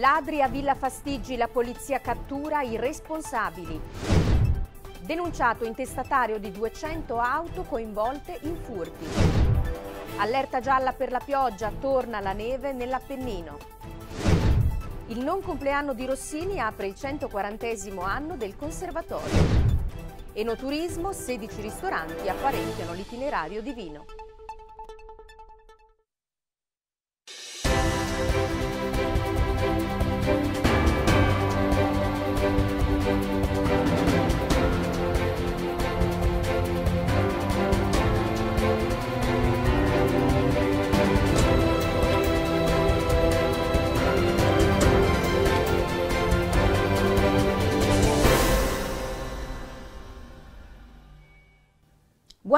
Ladri a Villa Fastiggi, la polizia cattura i responsabili. Denunciato intestatario di 200 auto coinvolte in furti. Allerta gialla per la pioggia, torna la neve nell'Appennino. Il non compleanno di Rossini apre il 140 anno del conservatorio. Enoturismo, 16 ristoranti apparecchiano l'itinerario divino.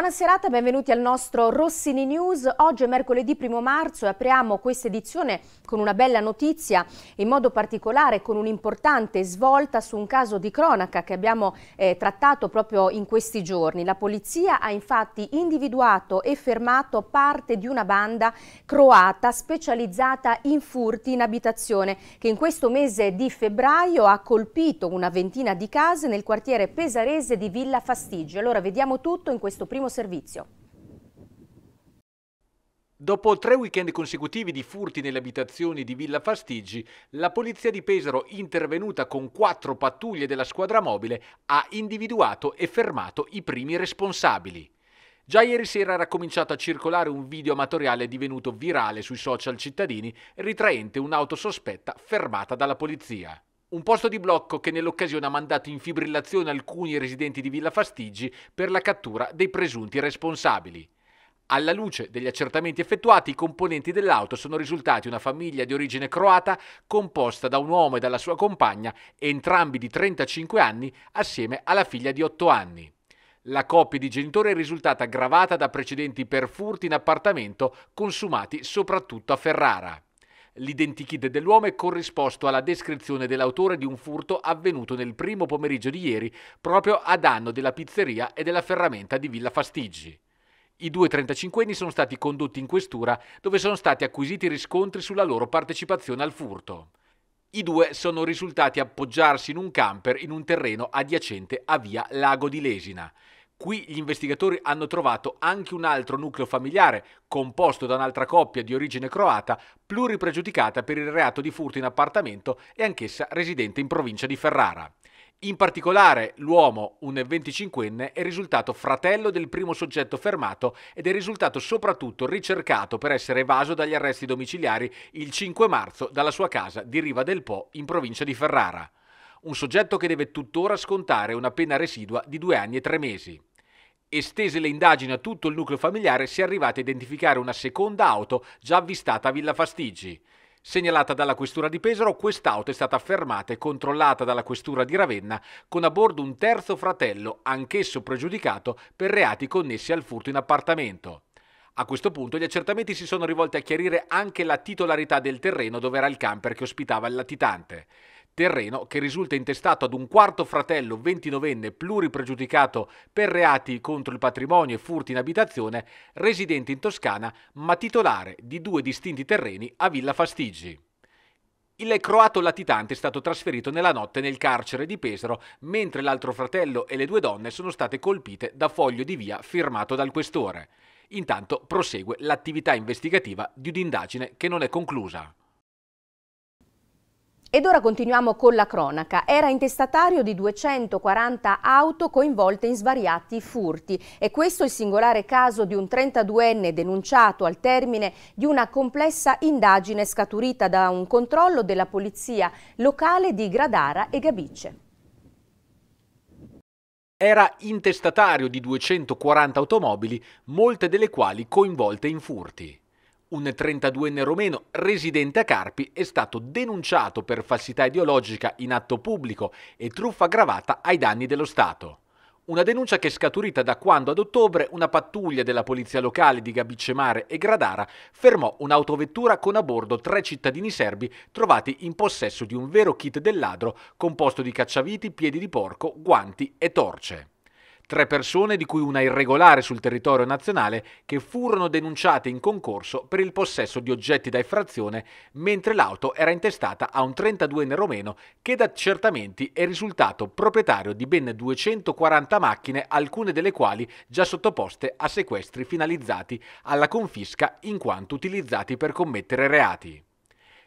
Buona serata, benvenuti al nostro Rossini News. Oggi è mercoledì 1 marzo e apriamo questa edizione con una bella notizia, in modo particolare con un'importante svolta su un caso di cronaca che abbiamo eh, trattato proprio in questi giorni. La polizia ha infatti individuato e fermato parte di una banda croata specializzata in furti in abitazione che in questo mese di febbraio ha colpito una ventina di case nel quartiere pesarese di Villa Fastigio. Allora vediamo tutto in questo primo servizio. Dopo tre weekend consecutivi di furti nelle abitazioni di Villa Fastigi, la polizia di Pesaro, intervenuta con quattro pattuglie della squadra mobile, ha individuato e fermato i primi responsabili. Già ieri sera era cominciato a circolare un video amatoriale divenuto virale sui social cittadini, ritraente un'auto sospetta fermata dalla polizia. Un posto di blocco che nell'occasione ha mandato in fibrillazione alcuni residenti di Villa Fastigi per la cattura dei presunti responsabili. Alla luce degli accertamenti effettuati, i componenti dell'auto sono risultati una famiglia di origine croata composta da un uomo e dalla sua compagna, entrambi di 35 anni, assieme alla figlia di 8 anni. La coppia di genitori è risultata gravata da precedenti per furti in appartamento consumati soprattutto a Ferrara. L'identikit dell'uomo è corrisposto alla descrizione dell'autore di un furto avvenuto nel primo pomeriggio di ieri proprio a danno della pizzeria e della ferramenta di Villa Fastiggi. I due 35enni sono stati condotti in questura dove sono stati acquisiti riscontri sulla loro partecipazione al furto. I due sono risultati appoggiarsi in un camper in un terreno adiacente a via Lago di Lesina. Qui gli investigatori hanno trovato anche un altro nucleo familiare, composto da un'altra coppia di origine croata, pluripregiudicata per il reato di furto in appartamento e anch'essa residente in provincia di Ferrara. In particolare, l'uomo, un 25enne, è risultato fratello del primo soggetto fermato ed è risultato soprattutto ricercato per essere evaso dagli arresti domiciliari il 5 marzo dalla sua casa di Riva del Po, in provincia di Ferrara. Un soggetto che deve tuttora scontare una pena residua di due anni e tre mesi. Estese le indagini a tutto il nucleo familiare si è arrivata a identificare una seconda auto già avvistata a Villa Fastigi. Segnalata dalla questura di Pesaro, quest'auto è stata fermata e controllata dalla questura di Ravenna con a bordo un terzo fratello, anch'esso pregiudicato per reati connessi al furto in appartamento. A questo punto gli accertamenti si sono rivolti a chiarire anche la titolarità del terreno dove era il camper che ospitava il latitante terreno che risulta intestato ad un quarto fratello 29enne pluripregiudicato per reati contro il patrimonio e furti in abitazione, residente in Toscana, ma titolare di due distinti terreni a Villa Fastigi. Il croato latitante è stato trasferito nella notte nel carcere di Pesaro, mentre l'altro fratello e le due donne sono state colpite da foglio di via firmato dal questore. Intanto prosegue l'attività investigativa di un'indagine che non è conclusa. Ed ora continuiamo con la cronaca. Era intestatario di 240 auto coinvolte in svariati furti. E questo è il singolare caso di un 32enne denunciato al termine di una complessa indagine scaturita da un controllo della polizia locale di Gradara e Gabice era intestatario di 240 automobili, molte delle quali coinvolte in furti un 32enne romeno residente a Carpi, è stato denunciato per falsità ideologica in atto pubblico e truffa aggravata ai danni dello Stato. Una denuncia che è scaturita da quando ad ottobre una pattuglia della polizia locale di Gabicemare e Gradara fermò un'autovettura con a bordo tre cittadini serbi trovati in possesso di un vero kit del ladro composto di cacciaviti, piedi di porco, guanti e torce tre persone di cui una irregolare sul territorio nazionale che furono denunciate in concorso per il possesso di oggetti da effrazione mentre l'auto era intestata a un 32enne romeno che da accertamenti è risultato proprietario di ben 240 macchine, alcune delle quali già sottoposte a sequestri finalizzati alla confisca in quanto utilizzati per commettere reati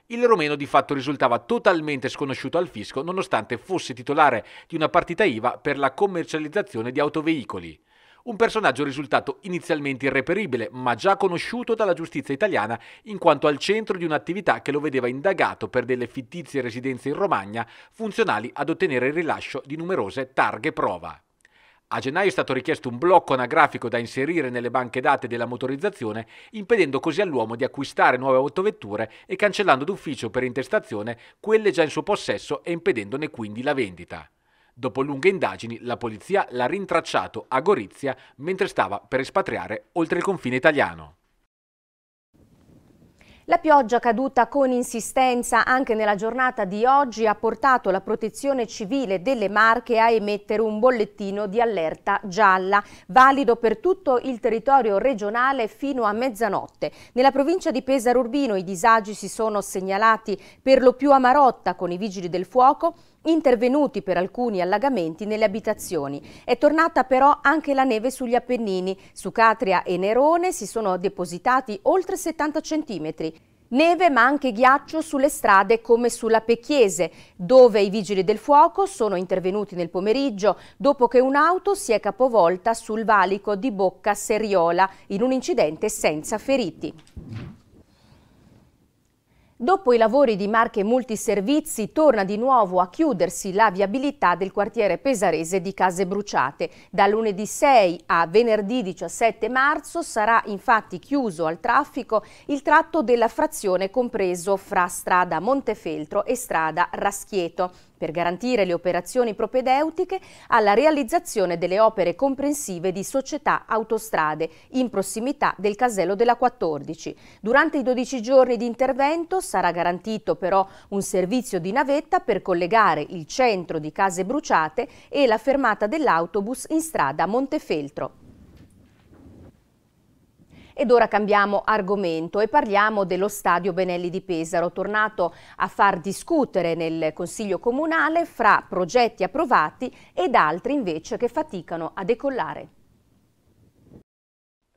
il romeno di fatto risultava totalmente sconosciuto al fisco nonostante fosse titolare di una partita IVA per la commercializzazione di autoveicoli. Un personaggio risultato inizialmente irreperibile, ma già conosciuto dalla giustizia italiana in quanto al centro di un'attività che lo vedeva indagato per delle fittizie residenze in Romagna funzionali ad ottenere il rilascio di numerose targhe prova. A gennaio è stato richiesto un blocco anagrafico da inserire nelle banche date della motorizzazione, impedendo così all'uomo di acquistare nuove autovetture e cancellando d'ufficio per intestazione quelle già in suo possesso e impedendone quindi la vendita. Dopo lunghe indagini, la polizia l'ha rintracciato a Gorizia mentre stava per espatriare oltre il confine italiano. La pioggia caduta con insistenza anche nella giornata di oggi ha portato la protezione civile delle Marche a emettere un bollettino di allerta gialla, valido per tutto il territorio regionale fino a mezzanotte. Nella provincia di Pesaro Urbino i disagi si sono segnalati per lo più a Marotta con i vigili del fuoco, intervenuti per alcuni allagamenti nelle abitazioni. È tornata però anche la neve sugli Appennini. Su Catria e Nerone si sono depositati oltre 70 centimetri. Neve ma anche ghiaccio sulle strade come sulla Pecchiese, dove i vigili del fuoco sono intervenuti nel pomeriggio dopo che un'auto si è capovolta sul valico di Bocca Seriola in un incidente senza feriti. Dopo i lavori di Marche Multiservizi torna di nuovo a chiudersi la viabilità del quartiere pesarese di Case Bruciate. Da lunedì 6 a venerdì 17 marzo sarà infatti chiuso al traffico il tratto della frazione compreso fra strada Montefeltro e strada Raschieto per garantire le operazioni propedeutiche alla realizzazione delle opere comprensive di società autostrade in prossimità del casello della 14. Durante i 12 giorni di intervento sarà garantito però un servizio di navetta per collegare il centro di Case Bruciate e la fermata dell'autobus in strada Montefeltro. Ed ora cambiamo argomento e parliamo dello stadio Benelli di Pesaro, tornato a far discutere nel Consiglio Comunale fra progetti approvati ed altri invece che faticano a decollare.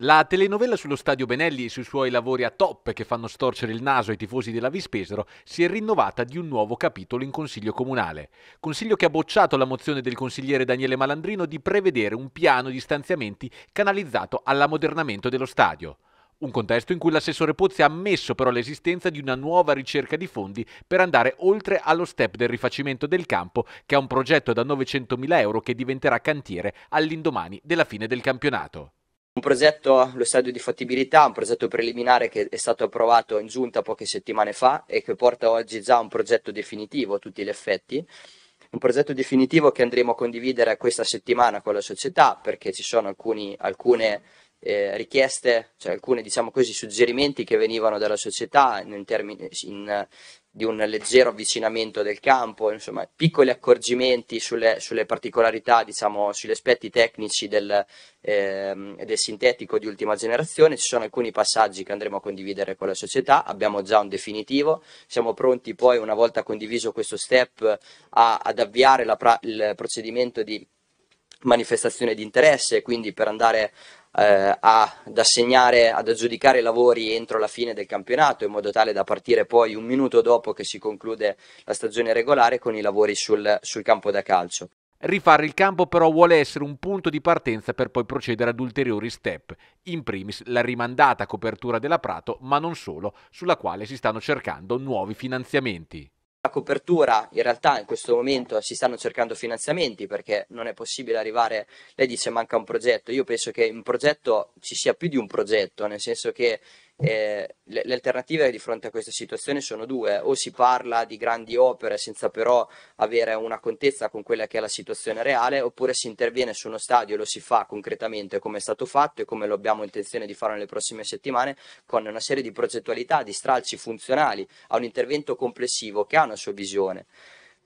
La telenovela sullo stadio Benelli e sui suoi lavori a top che fanno storcere il naso ai tifosi della Vispesero si è rinnovata di un nuovo capitolo in Consiglio Comunale. Consiglio che ha bocciato la mozione del consigliere Daniele Malandrino di prevedere un piano di stanziamenti canalizzato all'ammodernamento dello stadio. Un contesto in cui l'assessore Pozzi ha ammesso però l'esistenza di una nuova ricerca di fondi per andare oltre allo step del rifacimento del campo, che è un progetto da 900.000 euro che diventerà cantiere all'indomani della fine del campionato un progetto, lo stadio di fattibilità, un progetto preliminare che è stato approvato in giunta poche settimane fa e che porta oggi già a un progetto definitivo a tutti gli effetti. Un progetto definitivo che andremo a condividere questa settimana con la società perché ci sono alcuni, alcune eh, richieste, cioè alcuni diciamo così, suggerimenti che venivano dalla società in, termini, in, di un leggero avvicinamento del campo, insomma, piccoli accorgimenti sulle, sulle particolarità, diciamo, sugli aspetti tecnici del, eh, del, sintetico di ultima generazione. Ci sono alcuni passaggi che andremo a condividere con la società, abbiamo già un definitivo, siamo pronti poi, una volta condiviso questo step, a, ad avviare la, il procedimento di manifestazione di interesse, quindi per andare eh, ad assegnare, ad aggiudicare i lavori entro la fine del campionato in modo tale da partire poi un minuto dopo che si conclude la stagione regolare con i lavori sul, sul campo da calcio. Rifare il campo però vuole essere un punto di partenza per poi procedere ad ulteriori step, in primis la rimandata copertura della Prato, ma non solo, sulla quale si stanno cercando nuovi finanziamenti. La copertura, in realtà in questo momento si stanno cercando finanziamenti perché non è possibile arrivare, lei dice manca un progetto, io penso che un progetto ci sia più di un progetto, nel senso che eh, le, le, alternative di fronte a questa situazione sono due, o si parla di grandi opere senza però avere una contezza con quella che è la situazione reale, oppure si interviene su uno stadio e lo si fa concretamente come è stato fatto e come lo abbiamo intenzione di fare nelle prossime settimane, con una serie di progettualità, di stralci funzionali a un intervento complessivo che ha una sua visione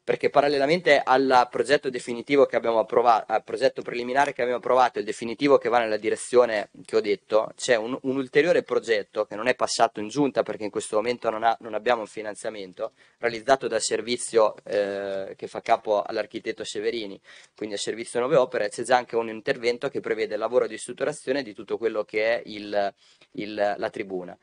perché parallelamente al progetto definitivo che abbiamo approvato, al progetto preliminare che abbiamo approvato e il definitivo che va nella direzione che ho detto, c'è un, un, ulteriore progetto che non è passato in giunta perché in questo momento non, ha, non abbiamo un finanziamento, realizzato dal servizio eh, che fa capo all'architetto Severini, quindi al servizio Nove Opere, c'è già anche un intervento che prevede il lavoro di strutturazione di tutto quello che è il, il, la tribuna.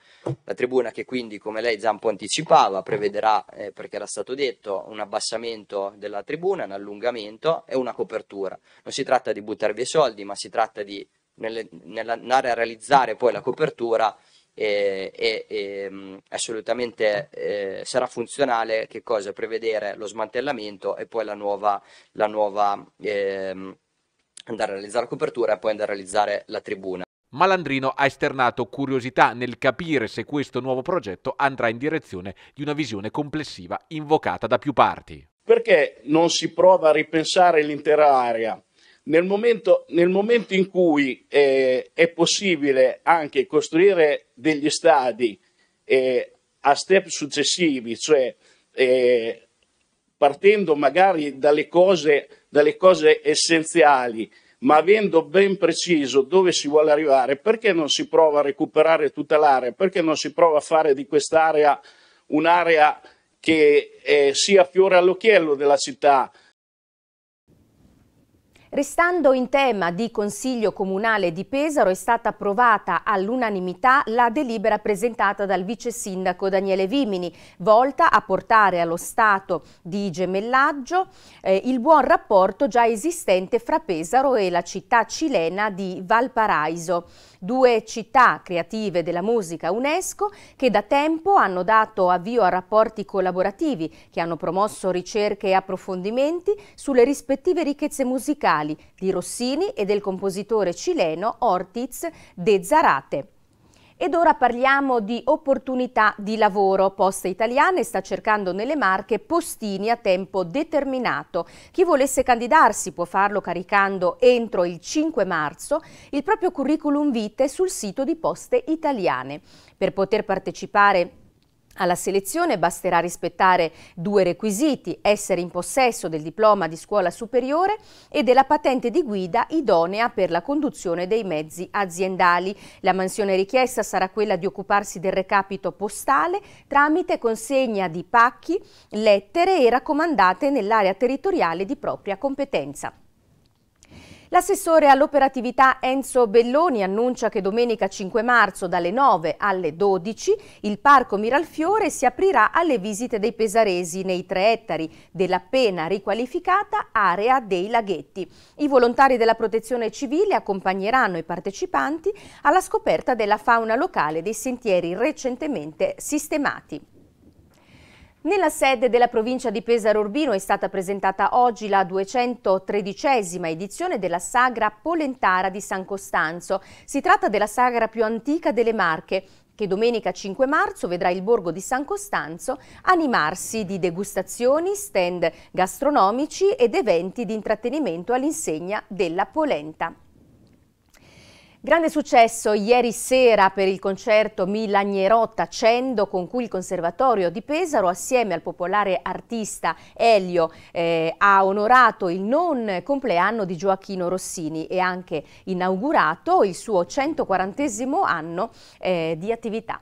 La tribuna che quindi, come lei già un po' anticipava, prevederà, eh, perché era stato detto, un abbassamento allargamento della tribuna, un allungamento e una copertura. Non si tratta di buttare via i soldi, ma si tratta di andare a realizzare poi la copertura e, e, e assolutamente eh, sarà funzionale che cosa? Prevedere lo smantellamento e poi la nuova, la nuova eh, andare a realizzare la copertura e poi andare a realizzare la tribuna. Malandrino ha esternato curiosità nel capire se questo nuovo progetto andrà in direzione di una visione complessiva invocata da più parti. Perché non si prova a ripensare l'intera area? Nel momento, nel momento in cui eh, è possibile anche costruire degli stadi eh, a step successivi, cioè eh, partendo magari dalle cose, dalle cose essenziali, ma avendo ben preciso dove si vuole arrivare, perché non si prova a recuperare tutta l'area? Perché non si prova a fare di quest'area un'area che eh, sia fiore all'occhiello della città. Restando in tema di Consiglio Comunale di Pesaro è stata approvata all'unanimità la delibera presentata dal vice sindaco Daniele Vimini, volta a portare allo stato di gemellaggio eh, il buon rapporto già esistente fra Pesaro e la città cilena di Valparaiso due città creative della musica UNESCO che da tempo hanno dato avvio a rapporti collaborativi che hanno promosso ricerche e approfondimenti sulle rispettive ricchezze musicali di Rossini e del compositore cileno Ortiz de Zarate. Ed ora parliamo di opportunità di lavoro. Poste Italiane sta cercando nelle Marche postini a tempo determinato. Chi volesse candidarsi può farlo caricando entro il 5 marzo il proprio curriculum vitae sul sito di Poste Italiane. Per poter partecipare alla selezione basterà rispettare due requisiti, essere in possesso del diploma di scuola superiore e della patente di guida idonea per la conduzione dei mezzi aziendali. La mansione richiesta sarà quella di occuparsi del recapito postale tramite consegna di pacchi, lettere e raccomandate nell'area territoriale di propria competenza. L'assessore all'operatività Enzo Belloni annuncia che domenica 5 marzo dalle 9 alle 12 il Parco Miralfiore si aprirà alle visite dei pesaresi nei 3 ettari dell'appena riqualificata area dei laghetti. I volontari della protezione civile accompagneranno i partecipanti alla scoperta della fauna locale dei sentieri recentemente sistemati. Nella sede della provincia di Pesaro Urbino è stata presentata oggi la 213esima edizione della Sagra Polentara di San Costanzo. Si tratta della sagra più antica delle Marche, che domenica 5 marzo vedrà il borgo di San Costanzo animarsi di degustazioni, stand gastronomici ed eventi di intrattenimento all'insegna della polenta. Grande successo ieri sera per il concerto Milagnerotta Cendo con cui il Conservatorio di Pesaro assieme al popolare artista Elio eh, ha onorato il non compleanno di Gioacchino Rossini e anche inaugurato il suo 140 anno eh, di attività.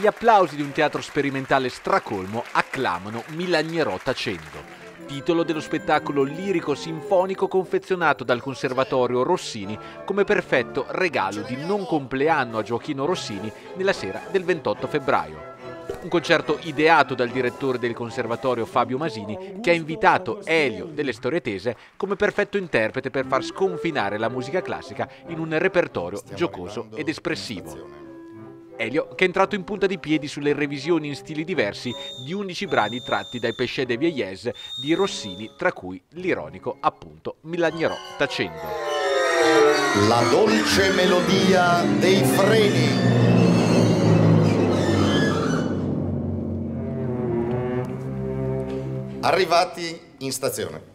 Gli applausi di un teatro sperimentale stracolmo acclamano Milagnerotta Cendo titolo dello spettacolo lirico-sinfonico confezionato dal Conservatorio Rossini come perfetto regalo di non compleanno a Gioachino Rossini nella sera del 28 febbraio. Un concerto ideato dal direttore del conservatorio Fabio Masini che ha invitato Elio delle Storie Tese come perfetto interprete per far sconfinare la musica classica in un repertorio giocoso ed espressivo. Elio, che è entrato in punta di piedi sulle revisioni in stili diversi di 11 brani tratti dai Pesce de Vieillès di Rossini, tra cui l'ironico appunto Mi lagnerò tacendo. La dolce melodia dei freni. Arrivati in stazione.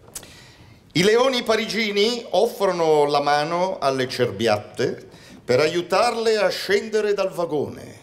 I leoni parigini offrono la mano alle cerbiatte per aiutarle a scendere dal vagone.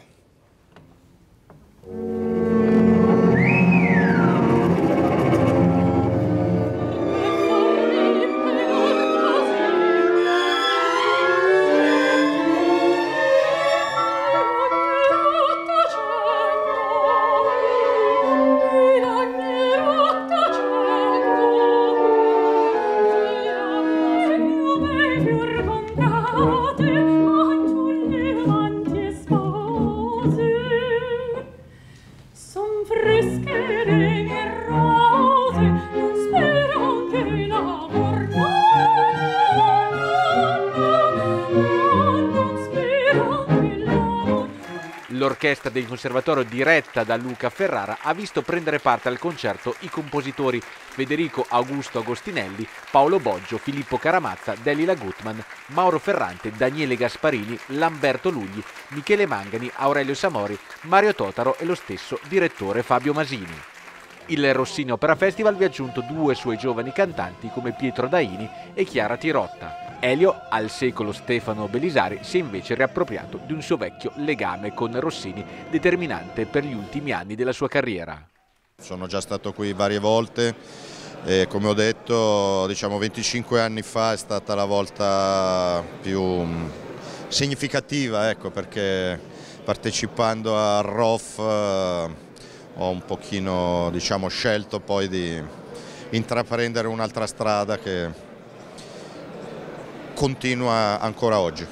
Rock del Conservatorio diretta da Luca Ferrara ha visto prendere parte al concerto i compositori Federico Augusto Agostinelli, Paolo Boggio, Filippo Caramazza, Delila Gutman, Mauro Ferrante, Daniele Gasparini, Lamberto Lugli, Michele Mangani, Aurelio Samori, Mario Totaro e lo stesso direttore Fabio Masini. Il Rossini Opera Festival vi ha aggiunto due suoi giovani cantanti come Pietro Daini e Chiara Tirotta. Elio, al secolo Stefano Belisari, si è invece riappropriato di un suo vecchio legame con Rossini, determinante per gli ultimi anni della sua carriera. Sono già stato qui varie volte, e come ho detto diciamo 25 anni fa è stata la volta più mm, significativa ecco, perché partecipando al ROF eh, ho un pochino diciamo, scelto poi di intraprendere un'altra strada che continua ancora oggi.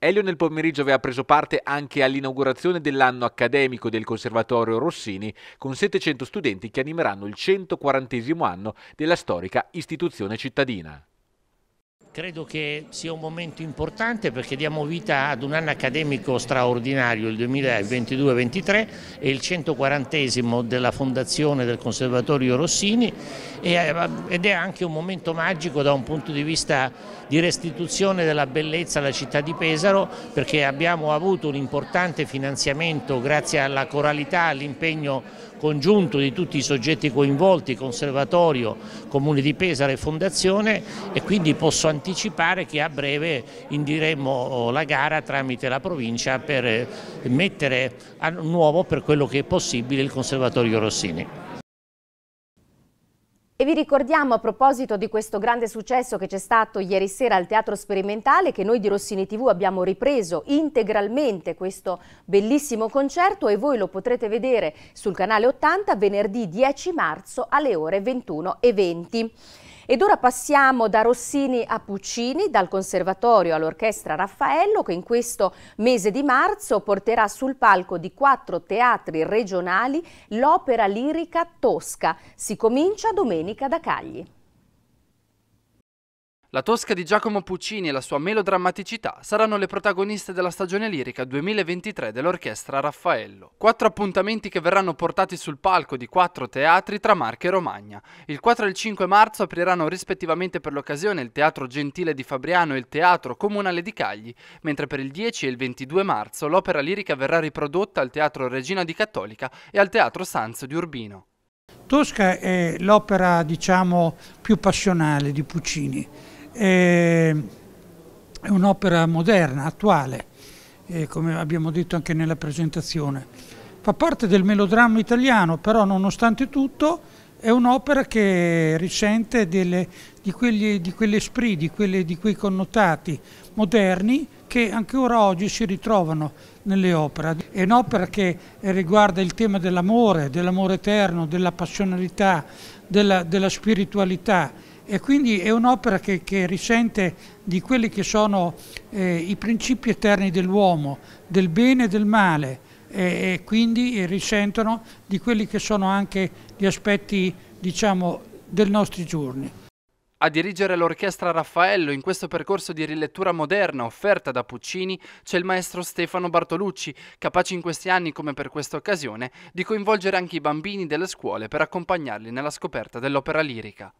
Elio nel pomeriggio aveva preso parte anche all'inaugurazione dell'anno accademico del Conservatorio Rossini con 700 studenti che animeranno il 140 anno della storica istituzione cittadina. Credo che sia un momento importante perché diamo vita ad un anno accademico straordinario, il 2022-23, è il 140 della fondazione del Conservatorio Rossini eh, ed è anche un momento magico da un punto di vista di restituzione della bellezza alla città di Pesaro perché abbiamo avuto un importante finanziamento grazie alla coralità, all'impegno congiunto di tutti i soggetti coinvolti, Conservatorio, Comune di Pesaro e Fondazione e quindi posso anticipare che a breve indiremo oh, la gara tramite la provincia per eh, mettere a nuovo per quello che è possibile il Conservatorio Rossini. E vi ricordiamo a proposito di questo grande successo che c'è stato ieri sera al Teatro Sperimentale che noi di Rossini TV abbiamo ripreso integralmente questo bellissimo concerto e voi lo potrete vedere sul canale 80 venerdì 10 marzo alle ore 21 e 20. Ed ora passiamo da Rossini a Puccini, dal Conservatorio all'Orchestra Raffaello, che in questo mese di marzo porterà sul palco di quattro teatri regionali l'opera lirica Tosca. Si comincia domenica da Cagli. La Tosca di Giacomo Puccini e la sua melodrammaticità saranno le protagoniste della stagione lirica 2023 dell'Orchestra Raffaello. Quattro appuntamenti che verranno portati sul palco di quattro teatri tra Marche e Romagna. Il 4 e il 5 marzo apriranno rispettivamente per l'occasione il Teatro Gentile di Fabriano e il Teatro Comunale di Cagli, mentre per il 10 e il 22 marzo l'opera lirica verrà riprodotta al Teatro Regina di Cattolica e al Teatro Sanzio di Urbino. Tosca è l'opera diciamo, più passionale di Puccini è un'opera moderna, attuale, come abbiamo detto anche nella presentazione. Fa parte del melodramma italiano, però nonostante tutto è un'opera che risente delle, di, quegli, di quell'esprit, di, quelle, di quei connotati moderni che ancora oggi si ritrovano nelle opere. È un'opera che riguarda il tema dell'amore, dell'amore eterno, della passionalità, della, della spiritualità e quindi è un'opera che, che, risente di quelli che sono eh, i principi eterni dell'uomo, del bene e del male eh, e quindi risentono di quelli che sono anche gli aspetti diciamo dei nostri giorni. A dirigere l'orchestra Raffaello in questo percorso di rilettura moderna offerta da Puccini c'è il maestro Stefano Bartolucci, capace in questi anni come per questa occasione di coinvolgere anche i bambini delle scuole per accompagnarli nella scoperta dell'opera lirica.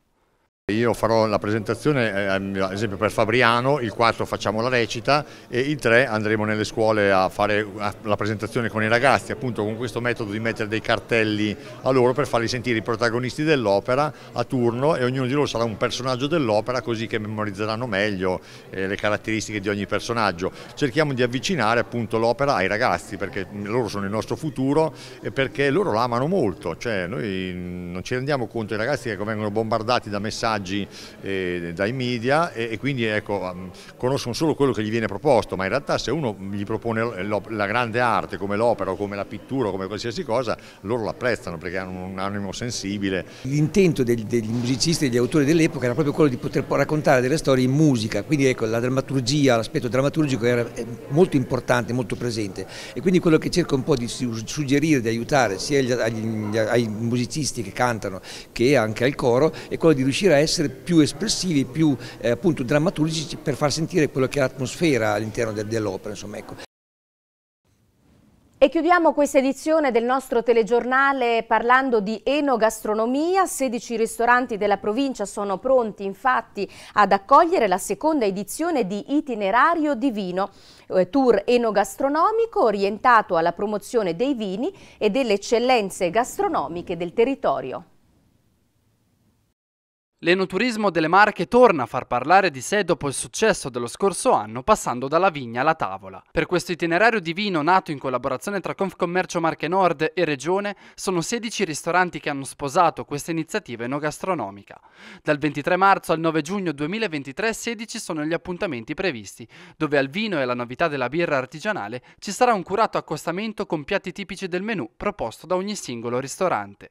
Io farò la presentazione, eh, ad esempio per Fabriano, il 4 facciamo la recita e il 3 andremo nelle scuole a fare la presentazione con i ragazzi, appunto con questo metodo di mettere dei cartelli a loro per farli sentire i protagonisti dell'opera a turno e ognuno di loro sarà un personaggio dell'opera così che memorizzeranno meglio eh, le caratteristiche di ogni personaggio. Cerchiamo di avvicinare appunto l'opera ai ragazzi perché loro sono il nostro futuro e perché loro l'amano molto, cioè noi non ci rendiamo conto i ragazzi che vengono bombardati da messaggi messaggi eh, dai media e, e quindi ecco, mm, conoscono solo quello che gli viene proposto, ma in realtà se uno gli propone la grande arte come l'opera o come la pittura o come qualsiasi cosa, loro l'apprezzano perché hanno un animo sensibile. L'intento degli, degli, musicisti e degli autori dell'epoca era proprio quello di poter raccontare delle storie in musica, quindi ecco, la drammaturgia, l'aspetto drammaturgico era eh, molto importante, molto presente e quindi quello che cerco un po' di suggerire, di aiutare sia agli, agli, ai musicisti che cantano che anche al coro è quello di riuscire a essere essere più espressivi, più eh, appunto drammaturgici per far sentire quello che è l'atmosfera all'interno de dell'opera. Ecco. E chiudiamo questa edizione del nostro telegiornale parlando di enogastronomia. 16 ristoranti della provincia sono pronti infatti ad accogliere la seconda edizione di Itinerario di Vino, eh, tour enogastronomico orientato alla promozione dei vini e delle eccellenze gastronomiche del territorio. L'enoturismo delle Marche torna a far parlare di sé dopo il successo dello scorso anno passando dalla vigna alla tavola. Per questo itinerario di vino nato in collaborazione tra Confcommercio Marche Nord e Regione sono 16 ristoranti che hanno sposato questa iniziativa enogastronomica. Dal 23 marzo al 9 giugno 2023 16 sono gli appuntamenti previsti, dove al vino e alla novità della birra artigianale ci sarà un curato accostamento con piatti tipici del menù proposto da ogni singolo ristorante.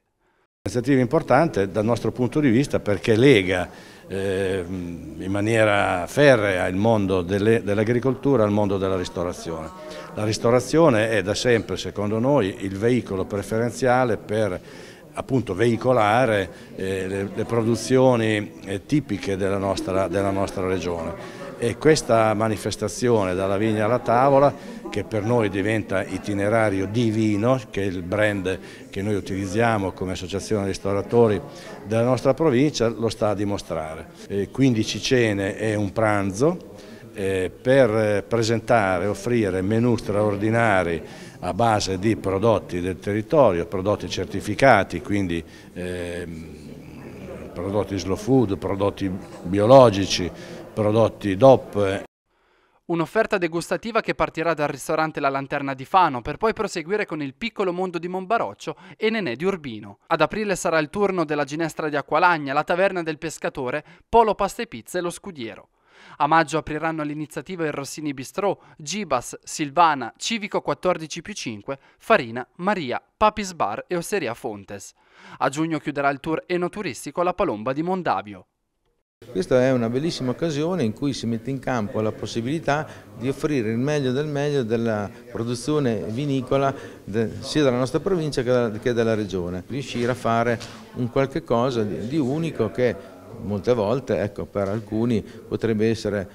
Un'iniziativa importante dal nostro punto di vista perché lega eh, in maniera ferrea il mondo dell'agricoltura al mondo della ristorazione. La ristorazione è da sempre, secondo noi, il veicolo preferenziale per appunto veicolare eh, le, le, produzioni eh, tipiche della nostra, della nostra, regione e questa manifestazione dalla vigna alla tavola che per noi diventa itinerario di vino, che è il brand che noi utilizziamo come associazione ristoratori della nostra provincia lo sta a dimostrare. 15 cene e un pranzo per presentare e offrire menù straordinari a base di prodotti del territorio, prodotti certificati, quindi ehm, prodotti slow food, prodotti biologici, prodotti DOP Un'offerta degustativa che partirà dal ristorante La Lanterna di Fano per poi proseguire con il piccolo mondo di Monbaroccio e Nenè di Urbino. Ad aprile sarà il turno della ginestra di Acqualagna, la taverna del pescatore, Polo Pasta e Pizza e lo Scudiero. A maggio apriranno l'iniziativa il Rossini Bistrò, Gibas, Silvana, Civico 14 più 5, Farina, Maria, Papis Bar e Osseria Fontes. A giugno chiuderà il tour enoturistico La Palomba di Mondavio. Questa è una bellissima occasione in cui si mette in campo la possibilità di offrire il meglio del meglio della produzione vinicola sia della nostra provincia che della regione, riuscire a fare un qualche cosa di unico che molte volte ecco, per alcuni potrebbe essere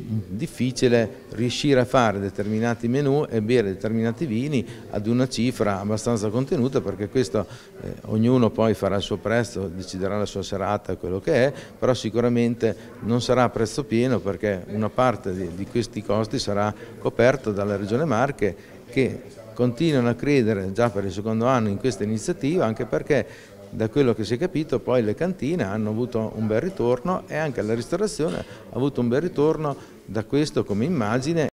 difficile riuscire a fare determinati menu e bere determinati vini ad una cifra abbastanza contenuta perché questo eh, ognuno poi farà il suo prezzo, deciderà la sua serata, quello che è, però sicuramente non sarà a prezzo pieno perché una parte di, di questi costi sarà coperta dalla Regione Marche che continuano a credere già per il secondo anno in questa iniziativa anche perché da quello che si è capito poi le cantine hanno avuto un bel ritorno e anche la ristorazione ha avuto un bel ritorno da questo come immagine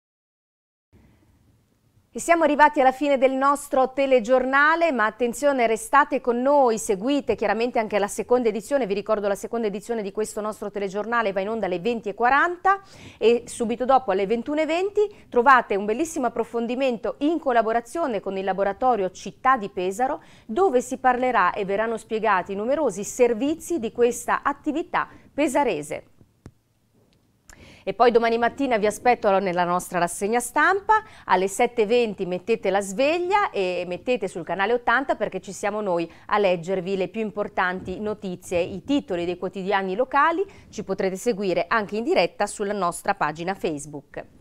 e siamo arrivati alla fine del nostro telegiornale, ma attenzione, restate con noi, seguite chiaramente anche la seconda edizione, vi ricordo la seconda edizione di questo nostro telegiornale va in onda alle 20.40 e subito dopo alle 21.20 trovate un bellissimo approfondimento in collaborazione con il laboratorio Città di Pesaro dove si parlerà e verranno spiegati numerosi servizi di questa attività pesarese. E poi domani mattina vi aspetto nella nostra rassegna stampa, alle 7.20 mettete la sveglia e mettete sul canale 80 perché ci siamo noi a leggervi le più importanti notizie, i titoli dei quotidiani locali, ci potrete seguire anche in diretta sulla nostra pagina Facebook.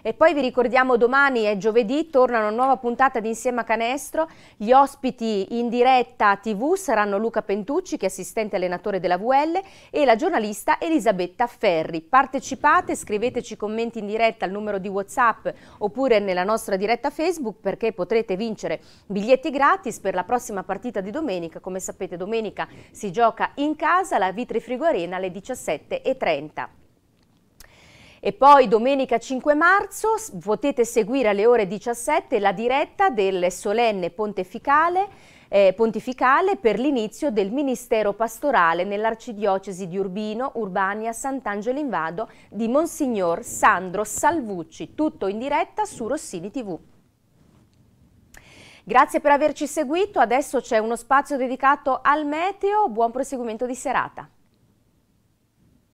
E poi vi ricordiamo domani è giovedì, torna una nuova puntata di Insieme a Canestro. Gli ospiti in diretta TV saranno Luca Pentucci, che è assistente allenatore della VL, e la giornalista Elisabetta Ferri. Partecipate, scriveteci commenti in diretta al numero di WhatsApp oppure nella nostra diretta Facebook perché potrete vincere biglietti gratis per la prossima partita di domenica. Come sapete domenica si gioca in casa la Vitri Frigo Arena alle 17.30. E poi domenica 5 marzo potete seguire alle ore 17 la diretta del solenne pontificale eh, pontificale per l'inizio del ministero pastorale nell'arcidiocesi di Urbino, Urbania, Sant'Angelo in Vado di Monsignor Sandro Salvucci, tutto in diretta su Rossini TV. Grazie per averci seguito, adesso c'è uno spazio dedicato al meteo, buon proseguimento di serata.